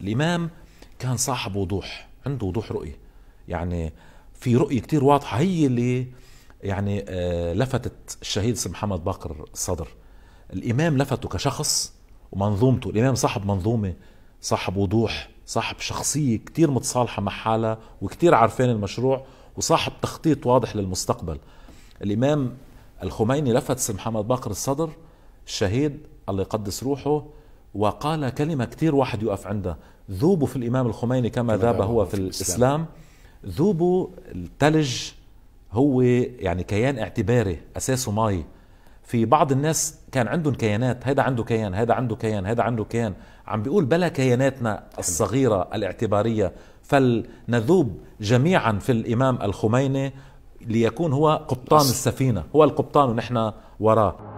الإمام كان صاحب وضوح عنده وضوح رؤية يعني في رؤية كتير واضحة هي اللي يعني آه، لفتت الشهيد سيد محمد باقر الصدر الإمام لفته كشخص ومنظومته الإمام صاحب منظومة صاحب وضوح صاحب شخصية كتير متصالحة مع حالها وكتير عارفين المشروع وصاحب تخطيط واضح للمستقبل الإمام الخميني لفت سيد محمد باقر الصدر الشهيد الله يقدس روحه وقال كلمة كثير واحد يقف عندها ذوبوا في الإمام الخميني كما ذاب هو في الإسلام ذوبوا التلج هو يعني كيان اعتباري أساسه مي في بعض الناس كان عندهم كيانات هذا عنده كيان هذا عنده كيان هذا عنده كيان عم بيقول بلا كياناتنا الصغيرة الاعتبارية فلنذوب جميعا في الإمام الخميني ليكون هو قبطان السفينة هو القبطان ونحن وراه